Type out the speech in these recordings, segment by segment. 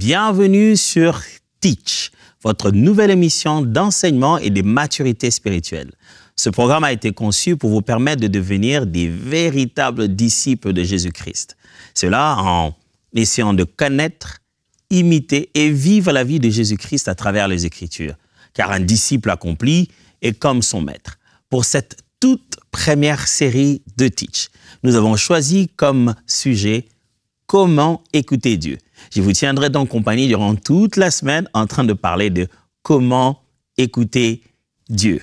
Bienvenue sur Teach, votre nouvelle émission d'enseignement et de maturité spirituelle. Ce programme a été conçu pour vous permettre de devenir des véritables disciples de Jésus-Christ. Cela en essayant de connaître, imiter et vivre la vie de Jésus-Christ à travers les Écritures, car un disciple accompli est comme son maître. Pour cette toute première série de Teach, nous avons choisi comme sujet comment écouter Dieu. Je vous tiendrai donc compagnie durant toute la semaine en train de parler de comment écouter Dieu.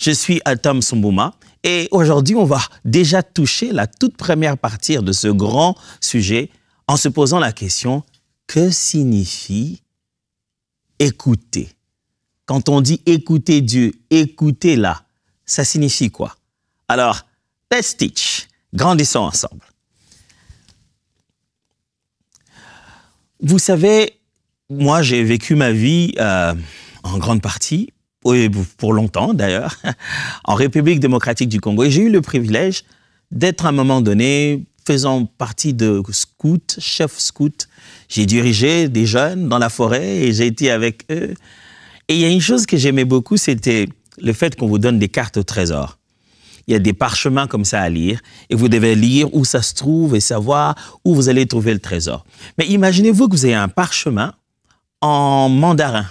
Je suis Atom Sombouma et aujourd'hui on va déjà toucher la toute première partie de ce grand sujet en se posant la question que signifie écouter Quand on dit écouter Dieu, écoutez-la, ça signifie quoi Alors, let's teach. Grandissons ensemble. Vous savez, moi, j'ai vécu ma vie euh, en grande partie, pour longtemps d'ailleurs, en République démocratique du Congo. Et j'ai eu le privilège d'être à un moment donné faisant partie de scout, chef scout. J'ai dirigé des jeunes dans la forêt et j'ai été avec eux. Et il y a une chose que j'aimais beaucoup, c'était le fait qu'on vous donne des cartes au trésor il y a des parchemins comme ça à lire, et vous devez lire où ça se trouve et savoir où vous allez trouver le trésor. Mais imaginez-vous que vous ayez un parchemin en mandarin,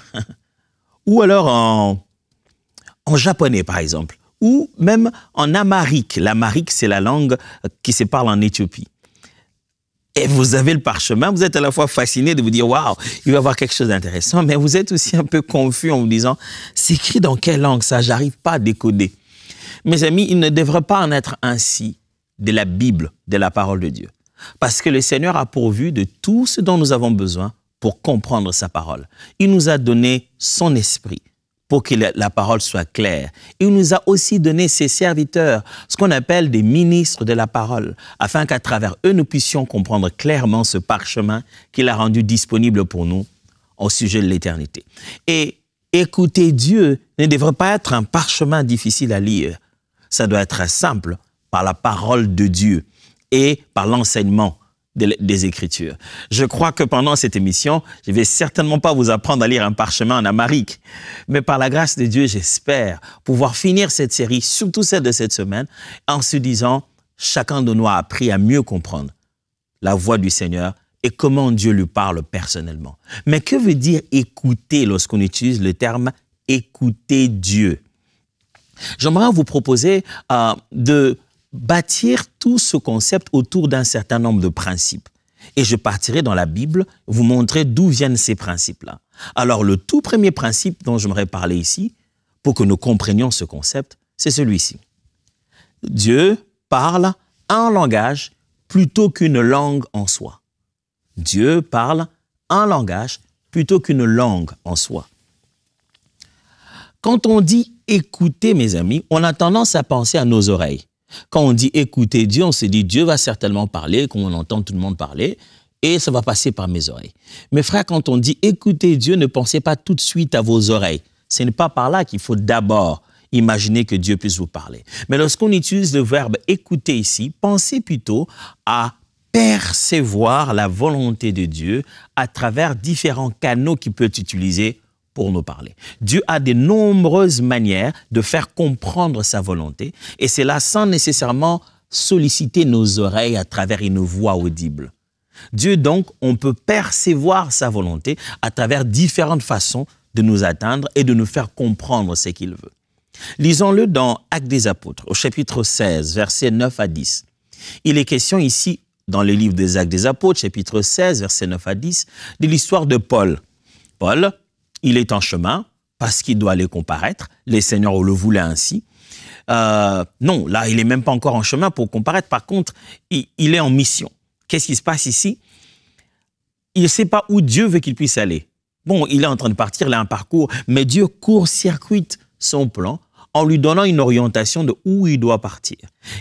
ou alors en, japonais, par exemple, ou même en amarique. L'amarique, c'est la langue qui se parle en Éthiopie. Et vous avez le parchemin, vous êtes à la fois fasciné de vous dire, waouh, il va y avoir quelque chose d'intéressant, mais vous êtes aussi un peu confus en vous disant, c'est écrit dans quelle langue ça, j'arrive pas à décoder. Mes amis, il ne devrait pas en être ainsi de la Bible, de la parole de Dieu. Parce que le Seigneur a pourvu de tout ce dont nous avons besoin pour comprendre sa parole. Il nous a donné son esprit pour que la parole soit claire. Il nous a aussi donné ses serviteurs, ce qu'on appelle des ministres de la parole, afin qu'à travers eux, nous puissions comprendre clairement ce parchemin qu'il a rendu disponible pour nous au sujet de l'éternité. Et écouter Dieu ne devrait pas être un parchemin difficile à lire, ça doit être simple par la parole de Dieu et par l'enseignement des Écritures. Je crois que pendant cette émission, je vais certainement pas vous apprendre à lire un parchemin en amarique, mais par la grâce de Dieu, j'espère pouvoir finir cette série, surtout celle de cette semaine, en se disant, chacun de nous a appris à mieux comprendre la voix du Seigneur et comment Dieu lui parle personnellement. Mais que veut dire écouter lorsqu'on utilise le terme écouter Dieu J'aimerais vous proposer euh, de bâtir tout ce concept autour d'un certain nombre de principes. Et je partirai dans la Bible, vous montrer d'où viennent ces principes-là. Alors le tout premier principe dont j'aimerais parler ici, pour que nous comprenions ce concept, c'est celui-ci. Dieu parle un langage plutôt qu'une langue en soi. Dieu parle un langage plutôt qu'une langue en soi. Quand on dit Écoutez, mes amis, on a tendance à penser à nos oreilles. Quand on dit écoutez Dieu, on se dit Dieu va certainement parler, on entend tout le monde parler, et ça va passer par mes oreilles. Mes frères, quand on dit écoutez Dieu, ne pensez pas tout de suite à vos oreilles. Ce n'est pas par là qu'il faut d'abord imaginer que Dieu puisse vous parler. Mais lorsqu'on utilise le verbe écouter ici, pensez plutôt à percevoir la volonté de Dieu à travers différents canaux qu'il peut utiliser pour nous parler. Dieu a de nombreuses manières de faire comprendre sa volonté, et cela sans nécessairement solliciter nos oreilles à travers une voix audible. Dieu donc, on peut percevoir sa volonté à travers différentes façons de nous atteindre et de nous faire comprendre ce qu'il veut. Lisons-le dans Actes des Apôtres, au chapitre 16, versets 9 à 10. Il est question ici, dans le livre des Actes des Apôtres, chapitre 16, versets 9 à 10, de l'histoire de Paul. Paul, il est en chemin parce qu'il doit aller comparaître. Les seigneurs le voulaient ainsi. Euh, non, là, il n'est même pas encore en chemin pour comparaître. Par contre, il, est en mission. Qu'est-ce qui se passe ici Il ne sait pas où Dieu veut qu'il puisse aller. Bon, il est en train de partir, il a un parcours, mais Dieu court-circuite son plan en lui donnant une orientation de où il doit partir.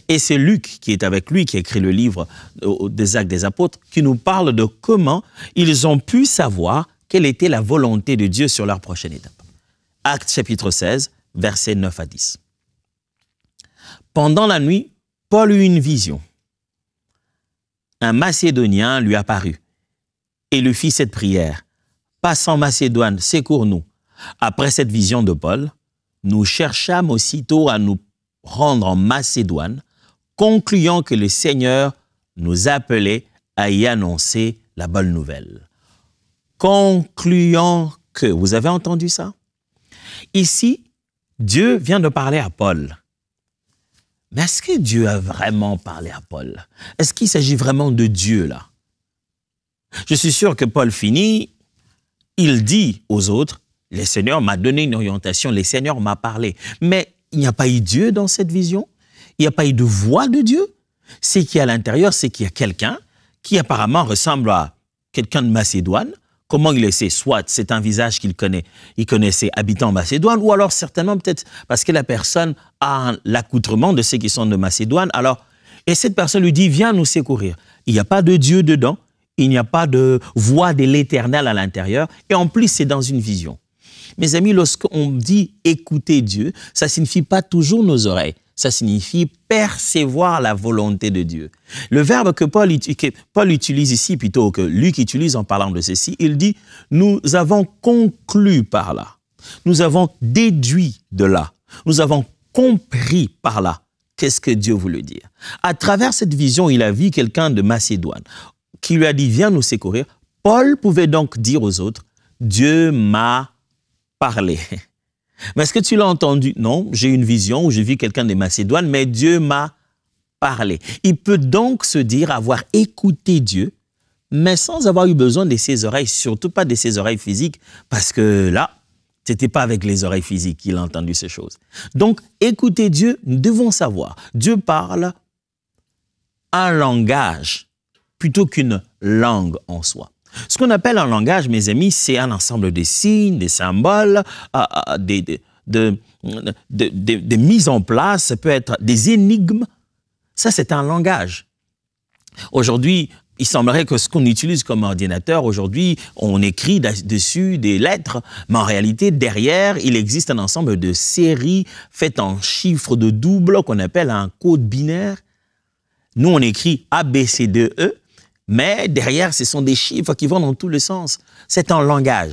Et c'est Luc qui est avec lui, qui écrit le livre euh, des actes des apôtres, qui nous parle de comment ils ont pu savoir quelle était la volonté de Dieu sur leur prochaine étape. Actes chapitre 16, versets 9 à 10. Pendant la nuit, Paul eut une vision. Un Macédonien lui apparut et lui fit cette prière. Passant Macédoine, secours-nous. Après cette vision de Paul, nous cherchâmes aussitôt à nous rendre en Macédoine, concluant que le Seigneur nous appelait à y annoncer la bonne nouvelle concluant que. Vous avez entendu ça Ici, Dieu vient de parler à Paul. Mais est-ce que Dieu a vraiment parlé à Paul Est-ce qu'il s'agit vraiment de Dieu là Je suis sûr que Paul finit, il dit aux autres, le Seigneur m'a donné une orientation, le Seigneur m'a parlé. Mais il n'y a pas eu Dieu dans cette vision, il n'y a pas eu de voix de Dieu. C'est qui à l'intérieur, c'est qu'il y a quelqu'un qui apparemment ressemble à quelqu'un de Macédoine, Comment il sait Soit c'est un visage qu'il connaît, il connaissait habitant Macédoine, ou alors certainement peut-être parce que la personne a l'accoutrement de ceux qui sont de Macédoine. Alors, et cette personne lui dit, viens nous secourir. Il n'y a pas de Dieu dedans, il n'y a pas de voix de l'éternel à l'intérieur, et en plus c'est dans une vision. Mes amis, lorsqu'on dit écouter Dieu, ça signifie pas toujours nos oreilles ça signifie percevoir la volonté de Dieu. Le verbe que Paul, utilise ici, plutôt que Luc utilise en parlant de ceci, il dit, nous avons conclu par là, nous avons déduit de là, nous avons compris par là. Qu'est-ce que Dieu voulait dire À travers cette vision, il a vu quelqu'un de Macédoine qui lui a dit, viens nous secourir. Paul pouvait donc dire aux autres, Dieu m'a parlé. Mais est-ce que tu l'as entendu Non, j'ai une vision où j'ai vu quelqu'un des Macédoines, mais Dieu m'a parlé. Il peut donc se dire avoir écouté Dieu, mais sans avoir eu besoin de ses oreilles, surtout pas de ses oreilles physiques, parce que là, c'était pas avec les oreilles physiques qu'il a entendu ces choses. Donc, écouter Dieu, nous devons savoir. Dieu parle un langage plutôt qu'une langue en soi. Ce qu'on appelle un langage, mes amis, c'est un ensemble de signes, des symboles, euh, euh, des, de, des mises en place, ça peut être des énigmes. Ça, c'est un langage. Aujourd'hui, il semblerait que ce qu'on utilise comme ordinateur aujourd'hui, on écrit dessus des lettres, mais en réalité, derrière, il existe un ensemble de séries faites en chiffres de double qu'on appelle un code binaire. Nous, on écrit A, B, C, D, E. Mais derrière, ce sont des chiffres qui vont dans tous les sens. C'est un langage,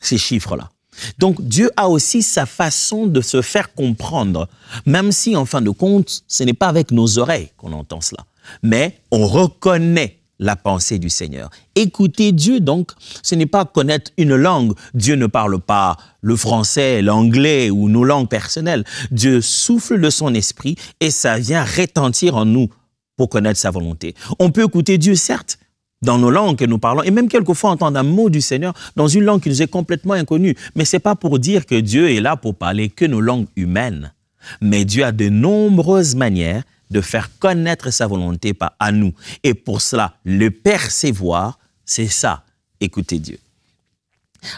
ces chiffres-là. Donc Dieu a aussi sa façon de se faire comprendre, même si en fin de compte, ce n'est pas avec nos oreilles qu'on entend cela, mais on reconnaît la pensée du Seigneur. Écouter Dieu, donc, ce n'est pas connaître une langue. Dieu ne parle pas le français, l'anglais ou nos langues personnelles. Dieu souffle de son esprit et ça vient rétentir en nous pour connaître sa volonté. On peut écouter Dieu, certes, dans nos langues que nous parlons, et même quelquefois entendre un mot du Seigneur dans une langue qui nous est complètement inconnue. Mais ce n'est pas pour dire que Dieu est là pour parler que nos langues humaines. Mais Dieu a de nombreuses manières de faire connaître sa volonté à nous. Et pour cela, le percevoir, c'est ça, écouter Dieu.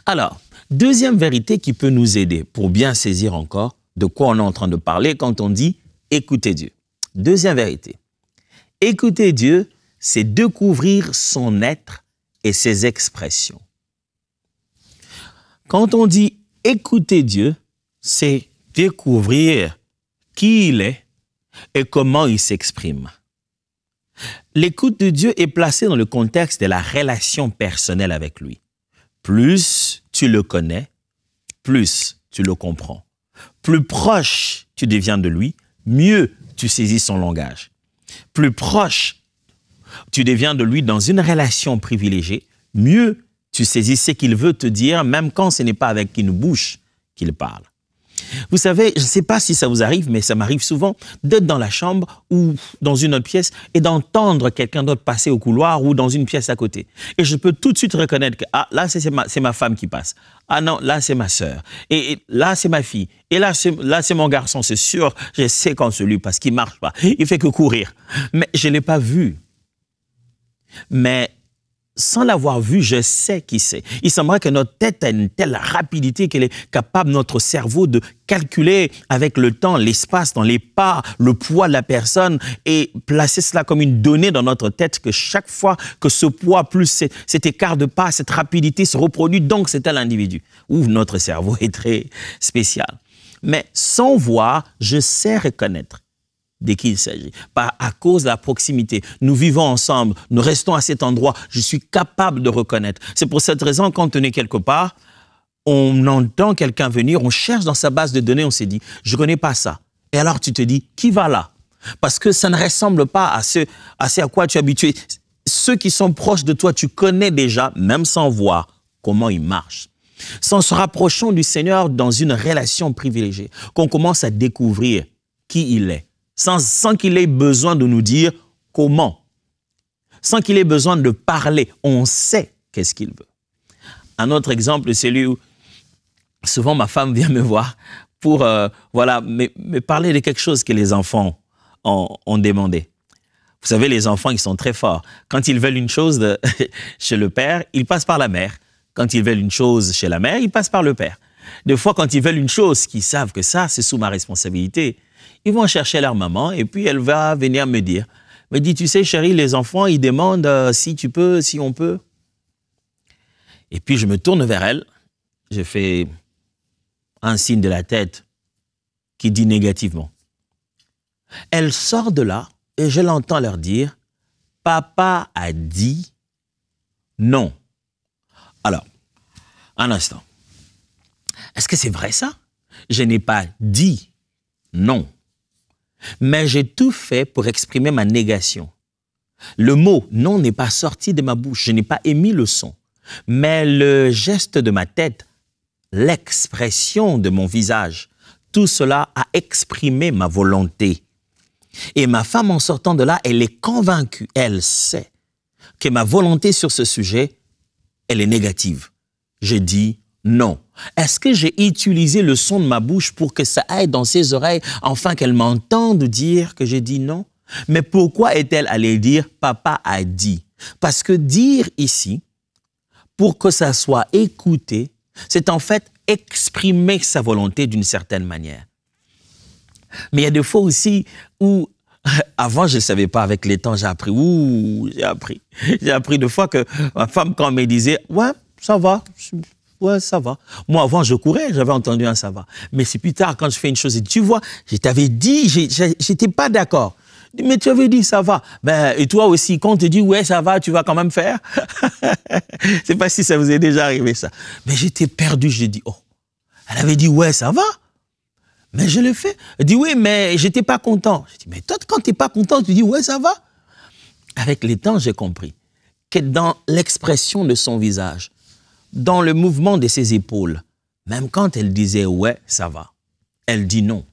Alors, deuxième vérité qui peut nous aider pour bien saisir encore de quoi on est en train de parler quand on dit écouter Dieu. Deuxième vérité, Écouter Dieu, c'est découvrir son être et ses expressions. Quand on dit écouter Dieu, c'est découvrir qui il est et comment il s'exprime. L'écoute de Dieu est placée dans le contexte de la relation personnelle avec lui. Plus tu le connais, plus tu le comprends. Plus proche tu deviens de lui, mieux tu saisis son langage plus proche tu deviens de lui dans une relation privilégiée, mieux tu saisis ce qu'il veut te dire, même quand ce n'est pas avec une bouche qu'il parle. Vous savez, je ne sais pas si ça vous arrive, mais ça m'arrive souvent d'être dans la chambre ou dans une autre pièce et d'entendre quelqu'un d'autre passer au couloir ou dans une pièce à côté. Et je peux tout de suite reconnaître que ah, là, c'est ma, femme qui passe. Ah non, là, c'est ma soeur. Et, là, c'est ma fille. Et là, c'est mon garçon, c'est sûr. Je sais quand celui lui parce qu'il marche pas. Il fait que courir. Mais je ne l'ai pas vu. Mais sans l'avoir vu, je sais qui c'est. Il semblerait que notre tête a une telle rapidité qu'elle est capable, notre cerveau, de calculer avec le temps, l'espace, dans les pas, le poids de la personne et placer cela comme une donnée dans notre tête que chaque fois que ce poids plus cet écart de pas, cette rapidité se reproduit, donc c'est à individu. Ouh, notre cerveau est très spécial. Mais sans voir, je sais reconnaître de qui il s'agit. Pas à cause de la proximité. Nous vivons ensemble, nous restons à cet endroit. Je suis capable de reconnaître. C'est pour cette raison, quand on est quelque part, on entend quelqu'un venir, on cherche dans sa base de données, on se dit, je connais pas ça. Et alors tu te dis, qui va là Parce que ça ne ressemble pas à ce, à ce à quoi tu es habitué. Ceux qui sont proches de toi, tu connais déjà, même sans voir, comment ils marchent. sans se rapprochant du Seigneur dans une relation privilégiée qu'on commence à découvrir qui il est sans, qu'il ait besoin de nous dire comment, sans qu'il ait besoin de parler. On sait qu'est-ce qu'il veut. Un autre exemple, c'est celui où souvent ma femme vient me voir pour euh, voilà, me, parler de quelque chose que les enfants ont, demandé. Vous savez, les enfants, ils sont très forts. Quand ils veulent une chose chez le père, ils passent par la mère. Quand ils veulent une chose chez la mère, ils passent par le père. Des fois, quand ils veulent une chose, qu'ils savent que ça, c'est sous ma responsabilité, ils vont chercher leur maman et puis elle va venir me dire. Me dit, tu sais, chérie, les enfants, ils demandent euh, si tu peux, si on peut. Et puis je me tourne vers elle. Je fais un signe de la tête qui dit négativement. Elle sort de là et je l'entends leur dire, papa a dit non. Alors, un instant. Est-ce que c'est vrai ça Je n'ai pas dit non mais j'ai tout fait pour exprimer ma négation. Le mot non n'est pas sorti de ma bouche, je n'ai pas émis le son, mais le geste de ma tête, l'expression de mon visage, tout cela a exprimé ma volonté. Et ma femme, en sortant de là, elle est convaincue, elle sait que ma volonté sur ce sujet, elle est négative. J'ai dit non. Est-ce que j'ai utilisé le son de ma bouche pour que ça aille dans ses oreilles, enfin qu'elle m'entende dire que j'ai dit non Mais pourquoi est-elle allée dire papa a dit Parce que dire ici, pour que ça soit écouté, c'est en fait exprimer sa volonté d'une certaine manière. Mais il y a des fois aussi où avant, je ne savais pas. Avec les temps, j'ai appris. Ouh, j'ai appris. J'ai appris deux fois que ma femme, quand elle me disait, ouais, ça va, ouais, ça va. Moi, avant, je courais, j'avais entendu un ça va. Mais c'est plus tard, quand je fais une chose, et tu vois, je t'avais dit, j'étais pas d'accord. Mais tu avais dit ça va. Ben, et toi aussi, quand on te dit ouais, ça va, tu vas quand même faire. Je sais pas si ça vous est déjà arrivé ça. Mais j'étais perdu, j'ai dit oh. Elle avait dit ouais, ça va. Mais je le fais. Elle dit oui, mais j'étais pas content. Je dis mais toi, quand tu n'es pas content, tu dis ouais, ça va. Avec les temps, j'ai compris que dans l'expression de son visage, dans le mouvement de ses épaules. Même quand elle disait ouais, ça va, elle dit non.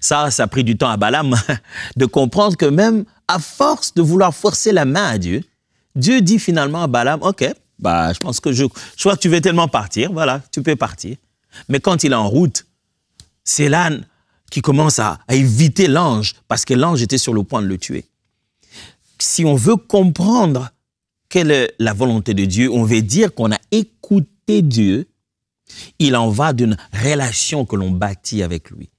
Ça, ça a pris du temps à Balaam de comprendre que même à force de vouloir forcer la main à Dieu, Dieu dit finalement à Balaam, OK, bah, je pense que je, je que tu veux tellement partir, voilà, tu peux partir. Mais quand il est en route, c'est l'âne qui commence à éviter l'ange, parce que l'ange était sur le point de le tuer. Si on veut comprendre quelle est la volonté de Dieu, on veut dire qu'on a écouté Dieu. Il en va d'une relation que l'on bâtit avec lui.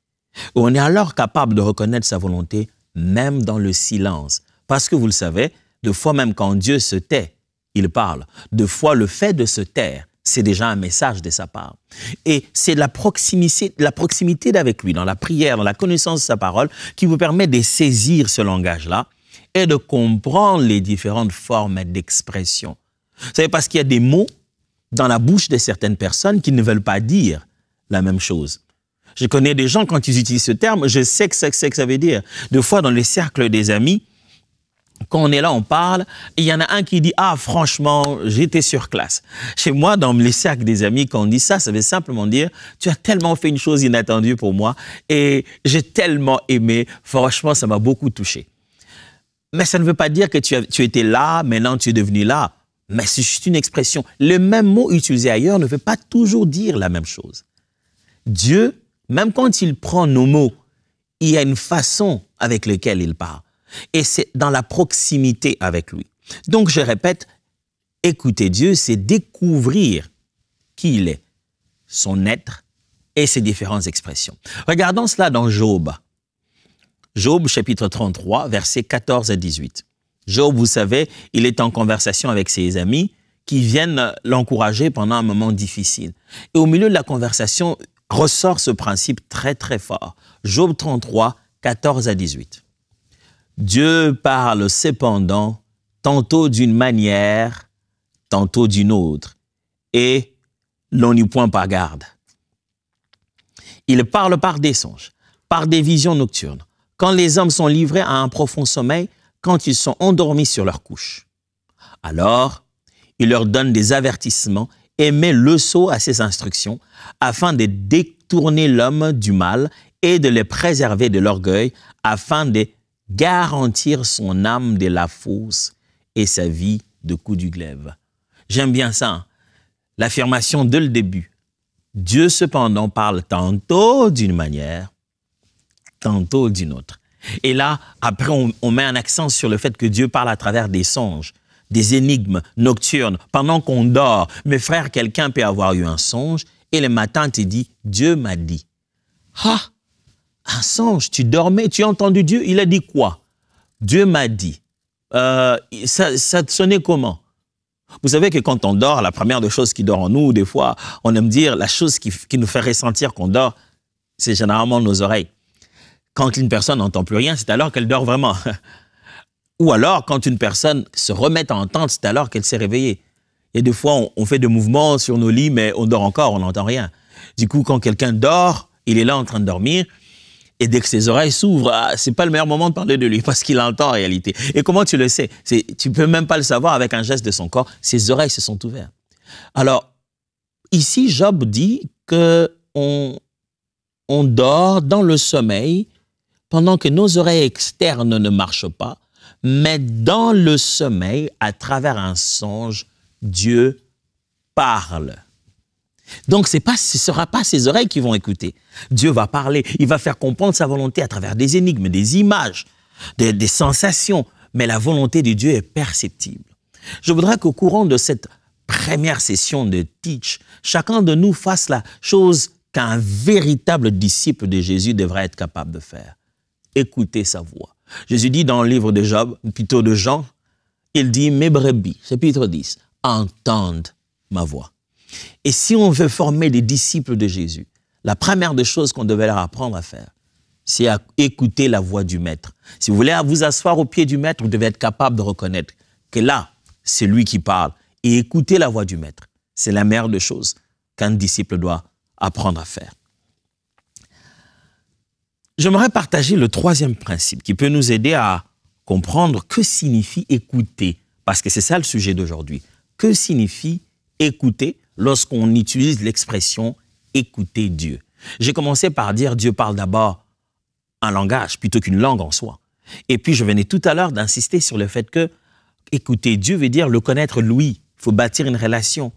On est alors capable de reconnaître sa volonté même dans le silence. Parce que vous le savez, de fois même quand Dieu se tait, il parle. De fois le fait de se taire, c'est déjà un message de sa part. Et c'est la proximité, la proximité d'avec lui, dans la prière, dans la connaissance de sa parole, qui vous permet de saisir ce langage-là et de comprendre les différentes formes d'expression. Vous savez, parce qu'il y a des mots dans la bouche de certaines personnes qui ne veulent pas dire la même chose. Je connais des gens, quand ils utilisent ce terme, je sais que, que, ça veut dire. Deux fois, dans les cercles des amis, quand on est là, on parle, il y en a un qui dit Ah, franchement, j'étais sur classe. Chez moi, dans les cercles des amis, quand on dit ça, ça veut simplement dire Tu as tellement fait une chose inattendue pour moi, et j'ai tellement aimé, franchement, ça m'a beaucoup touché. Mais ça ne veut pas dire que tu, étais là, maintenant tu es devenu là. Mais c'est juste une expression. Le même mot utilisé ailleurs ne veut pas toujours dire la même chose. Dieu, même quand il prend nos mots, il y a une façon avec laquelle il parle. Et c'est dans la proximité avec lui. Donc je répète, écouter Dieu, c'est découvrir qui il est, son être et ses différentes expressions. Regardons cela dans Job. Job chapitre 33, versets 14 à 18. Job, vous savez, il est en conversation avec ses amis qui viennent l'encourager pendant un moment difficile. Et au milieu de la conversation ressort ce principe très très fort. Job 33, 14 à 18. Dieu parle cependant tantôt d'une manière, tantôt d'une autre, et l'on n'y point pas garde. Il parle par des songes, par des visions nocturnes, quand les hommes sont livrés à un profond sommeil, quand ils sont endormis sur leur couche. Alors, il leur donne des avertissements et met le sceau à ses instructions, afin de détourner l'homme du mal et de le préserver de l'orgueil, afin de garantir son âme de la fausse et sa vie de coup du glaive. J'aime bien ça, hein. l'affirmation de le début. Dieu cependant parle tantôt d'une manière tantôt d'une autre. Et là, après, on, met un accent sur le fait que Dieu parle à travers des songes, des énigmes nocturnes, pendant qu'on dort. Mes frères, quelqu'un peut avoir eu un songe et le matin, tu dis, Dieu m'a dit. Ah, un songe, tu dormais, tu as entendu Dieu, il a dit quoi Dieu m'a dit. Euh, ça, ça te sonnait comment vous savez que quand on dort, la première des choses qui dort en nous, des fois, on aime dire la chose qui, qui nous fait ressentir qu'on dort, c'est généralement nos oreilles. Quand une personne n'entend plus rien, c'est alors qu'elle dort vraiment. Ou alors, quand une personne se remet à entendre, c'est alors qu'elle s'est réveillée. Et y des fois, on, fait des mouvements sur nos lits, mais on dort encore, on n'entend rien. Du coup, quand quelqu'un dort, il est là en train de dormir, et dès que ses oreilles s'ouvrent, ah, c'est pas le meilleur moment de parler de lui parce qu'il entend en réalité. Et comment tu le sais Tu peux même pas le savoir avec un geste de son corps. Ses oreilles se sont ouvertes. Alors ici, Job dit que on dort dans le sommeil pendant que nos oreilles externes ne marchent pas, mais dans le sommeil, à travers un songe, Dieu parle. Donc pas, ce ne sera pas ses oreilles qui vont écouter. Dieu va parler, il va faire comprendre sa volonté à travers des énigmes, des images, des, des sensations, mais la volonté de Dieu est perceptible. Je voudrais qu'au courant de cette première session de Teach, chacun de nous fasse la chose qu'un véritable disciple de Jésus devrait être capable de faire. Écoutez sa voix. Jésus dit dans le livre de Job, plutôt de Jean, il dit, mes brebis, chapitre 10, entendent ma voix. Et si on veut former des disciples de Jésus, la première des choses qu'on devait leur apprendre à faire, c'est à écouter la voix du maître. Si vous voulez vous asseoir au pied du maître, vous devez être capable de reconnaître que là, c'est lui qui parle. Et écouter la voix du maître, c'est la meilleure des choses qu'un disciple doit apprendre à faire. J'aimerais partager le troisième principe qui peut nous aider à comprendre que signifie écouter, parce que c'est ça le sujet d'aujourd'hui. Que signifie écouter lorsqu'on utilise l'expression écouter Dieu J'ai commencé par dire Dieu parle d'abord un langage plutôt qu'une langue en soi. Et puis je venais tout à l'heure d'insister sur le fait que écouter Dieu veut dire le connaître lui. Il faut bâtir une relation.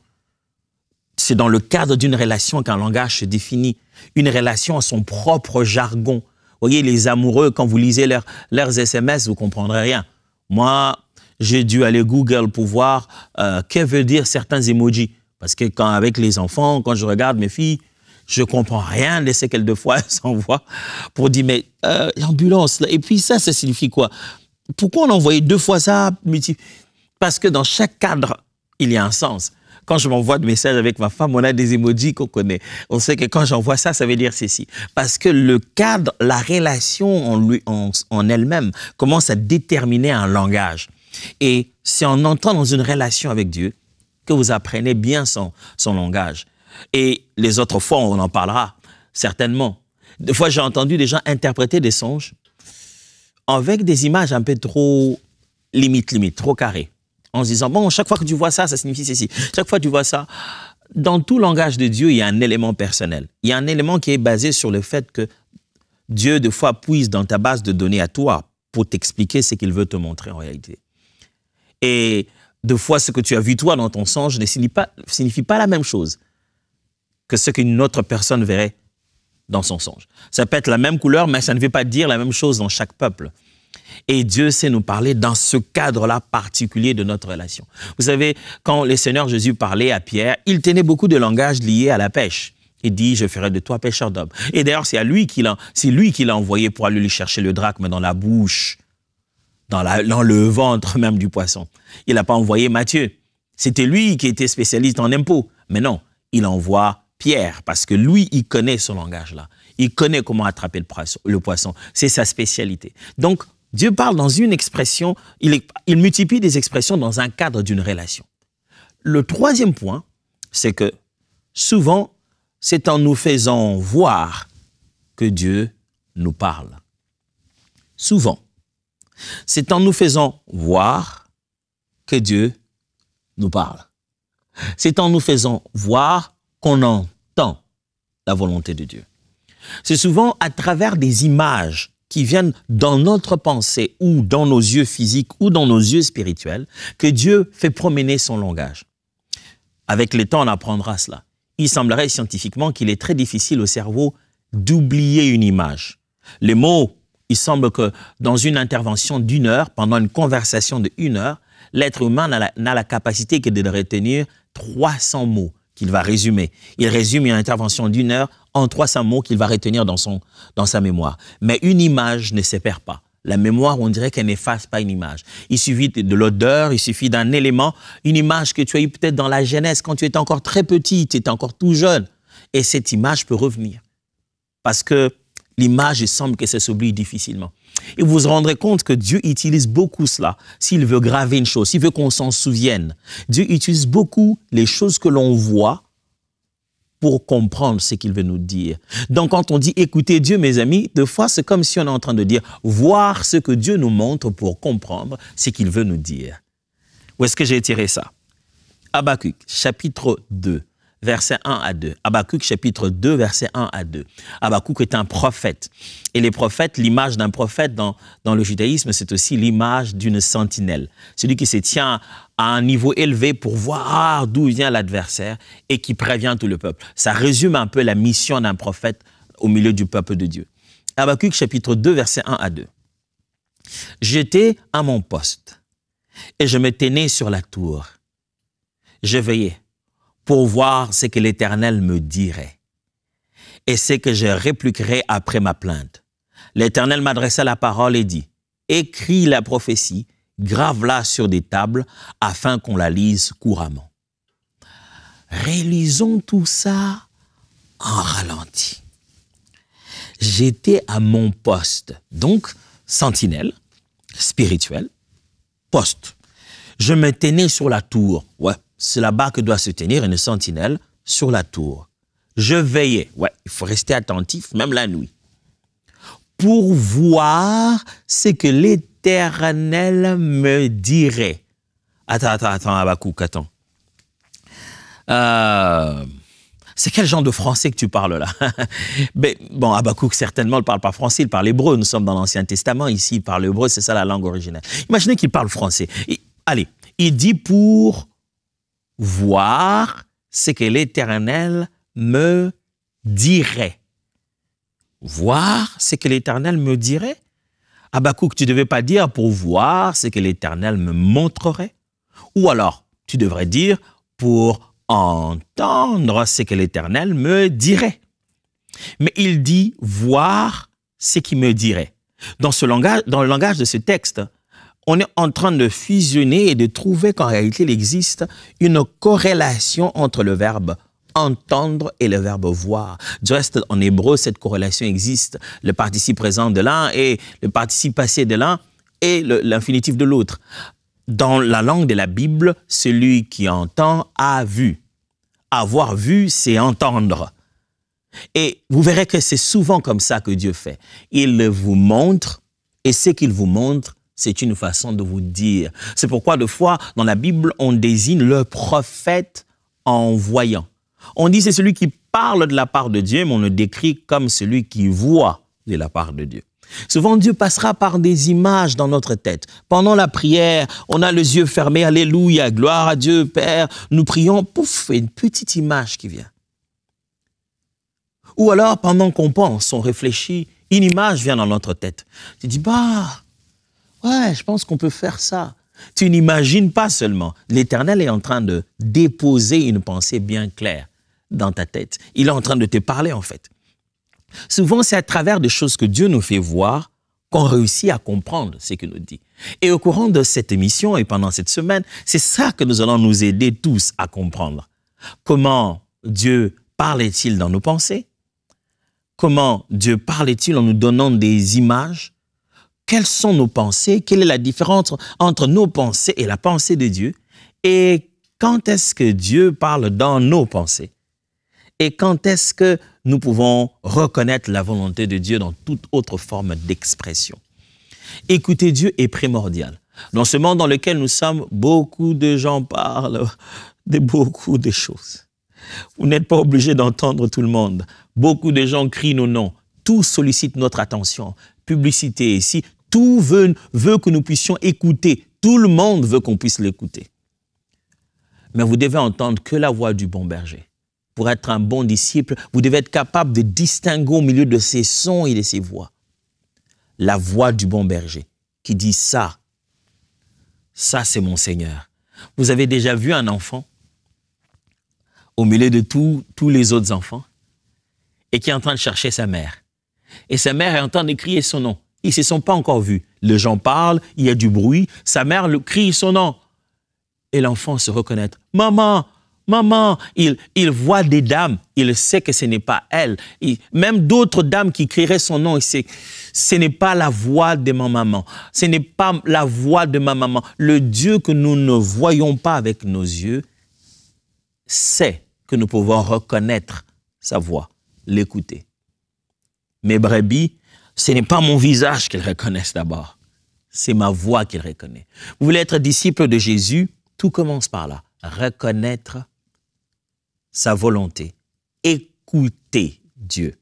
C'est dans le cadre d'une relation qu'un langage se définit. Une relation à son propre jargon, voyez, les amoureux, quand vous lisez leurs SMS, vous comprendrez rien. Moi, j'ai dû aller Google pour voir euh, que veut dire certains emojis. Parce que quand, avec les enfants, quand je regarde mes filles, je comprends rien de ce qu'elles, deux fois, elles pour dire, mais euh, l'ambulance, et puis ça, ça signifie quoi Pourquoi on envoyait deux fois ça Parce que dans chaque cadre, il y a un sens. Quand je m'envoie de messages avec ma femme, on a des emojis qu'on connaît. On sait que quand j'envoie ça, ça veut dire ceci. Parce que le cadre, la relation en, en, elle-même commence à déterminer un langage. Et c'est en entrant dans une relation avec Dieu que vous apprenez bien son, son langage. Et les autres fois, on en parlera, certainement. Des fois, j'ai entendu des gens interpréter des songes avec des images un peu trop limite, limite, trop carrées en se disant, bon, chaque fois que tu vois ça, ça signifie ceci. Chaque fois que tu vois ça, dans tout langage de Dieu, il y a un élément personnel. Il y a un élément qui est basé sur le fait que Dieu, de fois, puisse dans ta base de données à toi pour t'expliquer ce qu'il veut te montrer en réalité. Et de fois, ce que tu as vu toi dans ton songe ne signifie pas, signifie pas la même chose que ce qu'une autre personne verrait dans son songe. Ça peut être la même couleur, mais ça ne veut pas dire la même chose dans chaque peuple. Et Dieu sait nous parler dans ce cadre-là particulier de notre relation. Vous savez, quand le Seigneur Jésus parlait à Pierre, il tenait beaucoup de langage lié à la pêche. Il dit, je ferai de toi pêcheur d'hommes. Et d'ailleurs, c'est à lui qu'il a, lui qui l'a envoyé pour aller lui chercher le drachme dans la bouche, dans, la, le ventre même du poisson. Il n'a pas envoyé Matthieu. C'était lui qui était spécialiste en impôts. Mais non, il envoie Pierre parce que lui, il connaît son langage-là. Il connaît comment attraper le poisson. Le poisson. C'est sa spécialité. Donc, Dieu parle dans une expression, il, multiplie des expressions dans un cadre d'une relation. Le troisième point, c'est que souvent, c'est en nous faisant voir que Dieu nous parle. Souvent, c'est en nous faisant voir que Dieu nous parle. C'est en nous faisant voir qu'on entend la volonté de Dieu. C'est souvent à travers des images qui viennent dans notre pensée ou dans nos yeux physiques ou dans nos yeux spirituels, que Dieu fait promener son langage. Avec le temps, on apprendra cela. Il semblerait scientifiquement qu'il est très difficile au cerveau d'oublier une image. Les mots, il semble que dans une intervention d'une heure, pendant une conversation de une heure, l'être humain n'a la, la, capacité que de retenir 300 mots qu'il va résumer. Il résume une intervention d'une heure en 300 mots qu'il va retenir dans, son, dans sa mémoire. Mais une image ne se perd pas. La mémoire, on dirait qu'elle n'efface pas une image. Il suffit de l'odeur, il suffit d'un élément, une image que tu as eue peut-être dans la jeunesse, quand tu étais encore très petit, tu étais encore tout jeune. Et cette image peut revenir. Parce que l'image, il semble que ça s'oublie difficilement. Et vous vous rendrez compte que Dieu utilise beaucoup cela s'il veut graver une chose, s'il veut qu'on s'en souvienne. Dieu utilise beaucoup les choses que l'on voit pour comprendre ce qu'il veut nous dire. Donc quand on dit écoutez Dieu, mes amis, deux fois c'est comme si on est en train de dire voir ce que Dieu nous montre pour comprendre ce qu'il veut nous dire. Où est-ce que j'ai tiré ça Habakkuk, chapitre 2, versets 1 à 2. Habacuc chapitre 2, versets 1 à 2. Habacuc est un prophète. Et les prophètes, l'image d'un prophète dans, le judaïsme, c'est aussi l'image d'une sentinelle. Celui qui se tient à un niveau élevé pour voir d'où vient l'adversaire et qui prévient tout le peuple. Ça résume un peu la mission d'un prophète au milieu du peuple de Dieu. Habacuc chapitre 2, versets 1 à 2. J'étais à mon poste et je me tenais sur la tour. Je veillais pour voir ce que l'Éternel me dirait et ce que je répliquerai après ma plainte. L'Éternel m'adressa la parole et dit, Écris la prophétie, grave-la sur des tables afin qu'on la lise couramment. Réalisons tout ça en ralenti. J'étais à mon poste, donc sentinelle spirituelle, poste. Je me tenais sur la tour, ouais, c'est là-bas que doit se tenir une sentinelle sur la tour. Je veillais, ouais, il faut rester attentif, même la nuit, pour voir ce que l'Éternel me dirait. Attends, attends, attends, Abakouk, attends. Euh, c'est quel genre de français que tu parles là Mais ben, bon, Abakouk certainement ne parle pas français, il parle hébreu. Nous sommes dans l'Ancien Testament, ici il parle hébreu, c'est ça la langue originale Imaginez qu'il parle français. allez, il dit pour voir ce que l'Éternel me dirait. Voir ce que l'Éternel me dirait Abakouk, tu ne devais pas dire pour voir ce que l'Éternel me montrerait. Ou alors, tu devrais dire pour entendre ce que l'Éternel me dirait. Mais il dit voir ce qui me dirait. Dans, ce langage, dans le langage de ce texte, on est en train de fusionner et de trouver qu'en réalité, il existe une corrélation entre le verbe entendre et le verbe voir. Du reste, en hébreu, cette corrélation existe. Le participe présent de l'un et le participe passé de l'un et l'infinitif de l'autre. Dans la langue de la Bible, celui qui entend a vu. Avoir vu, c'est entendre. Et vous verrez que c'est souvent comme ça que Dieu fait. Il vous montre et ce qu'il vous montre, c'est une façon de vous dire. C'est pourquoi, de fois, dans la Bible, on désigne le prophète en voyant. On dit c'est celui qui parle de la part de Dieu, mais on le décrit comme celui qui voit de la part de Dieu. Souvent, Dieu passera par des images dans notre tête. Pendant la prière, on a les yeux fermés, Alléluia, gloire à Dieu, Père. Nous prions, pouf, une petite image qui vient. Ou alors, pendant qu'on pense, on réfléchit, une image vient dans notre tête. Tu dis, bah, Ouais, je pense qu'on peut faire ça. Tu n'imagines pas seulement. L'Éternel est en train de déposer une pensée bien claire dans ta tête. Il est en train de te parler, en fait. Souvent, c'est à travers des choses que Dieu nous fait voir qu'on réussit à comprendre ce qu'il nous dit. Et au courant de cette émission et pendant cette semaine, c'est ça que nous allons nous aider tous à comprendre. Comment Dieu parlait-il dans nos pensées Comment Dieu parlait-il en nous donnant des images quelles sont nos pensées, quelle est la différence entre nos pensées et la pensée de Dieu, et quand est-ce que Dieu parle dans nos pensées, et quand est-ce que nous pouvons reconnaître la volonté de Dieu dans toute autre forme d'expression. Écouter Dieu est primordial. Dans ce monde dans lequel nous sommes, beaucoup de gens parlent de beaucoup de choses. Vous n'êtes pas obligé d'entendre tout le monde. Beaucoup de gens crient nos noms. Tout sollicite notre attention. Publicité ici, tout veut, que nous puissions écouter. Tout le monde veut qu'on puisse l'écouter. Mais vous devez entendre que la voix du bon berger. Pour être un bon disciple, vous devez être capable de distinguer au milieu de ses sons et de ses voix la voix du bon berger qui dit ça, ça c'est mon Seigneur. Vous avez déjà vu un enfant au milieu de tous les autres enfants et qui est en train de chercher sa mère. Et sa mère est en train de crier son nom. Ils ne se sont pas encore vus. Les gens parlent, il y a du bruit, sa mère le crie son nom. Et l'enfant se reconnaît. Maman, maman, il, il voit des dames, il sait que ce n'est pas elle. même d'autres dames qui crieraient son nom, il sait, ce n'est pas la voix de ma maman, ce n'est pas la voix de ma maman. Le Dieu que nous ne voyons pas avec nos yeux sait que nous pouvons reconnaître sa voix, l'écouter. Mais brebis ce n'est pas mon visage qu'ils reconnaissent d'abord, c'est ma voix qu'ils reconnaît. Vous voulez être disciple de Jésus, tout commence par là. Reconnaître sa volonté, écouter Dieu.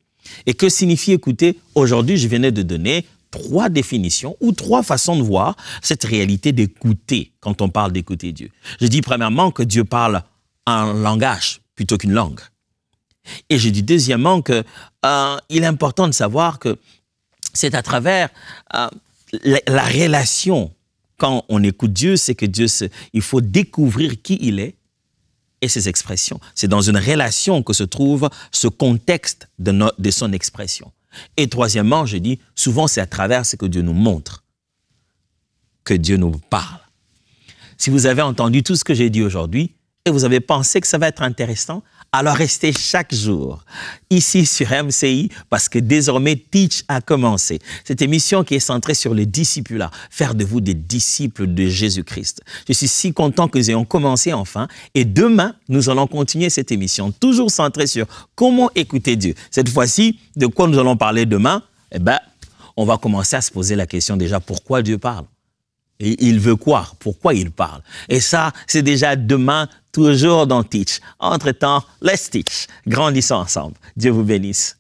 Et que signifie écouter Aujourd'hui, je venais de donner trois définitions ou trois façons de voir cette réalité d'écouter quand on parle d'écouter Dieu. Je dis premièrement que Dieu parle un langage plutôt qu'une langue. Et je dis deuxièmement que euh, il est important de savoir que c'est à travers euh, la, relation. Quand on écoute Dieu, c'est que Dieu, il faut découvrir qui il est et ses expressions. C'est dans une relation que se trouve ce contexte de, de son expression. Et troisièmement, je dis, souvent c'est à travers ce que Dieu nous montre, que Dieu nous parle. Si vous avez entendu tout ce que j'ai dit aujourd'hui et vous avez pensé que ça va être intéressant, alors restez chaque jour ici sur MCI parce que désormais Teach a commencé. Cette émission qui est centrée sur les disciples, là, faire de vous des disciples de Jésus-Christ. Je suis si content que nous ayons commencé enfin et demain, nous allons continuer cette émission toujours centrée sur comment écouter Dieu. Cette fois-ci, de quoi nous allons parler demain Eh ben, on va commencer à se poser la question déjà pourquoi Dieu parle. il veut quoi Pourquoi il parle Et ça, c'est déjà demain toujours dans Teach. Entre-temps, let's teach. Grandissons ensemble. Dieu vous bénisse.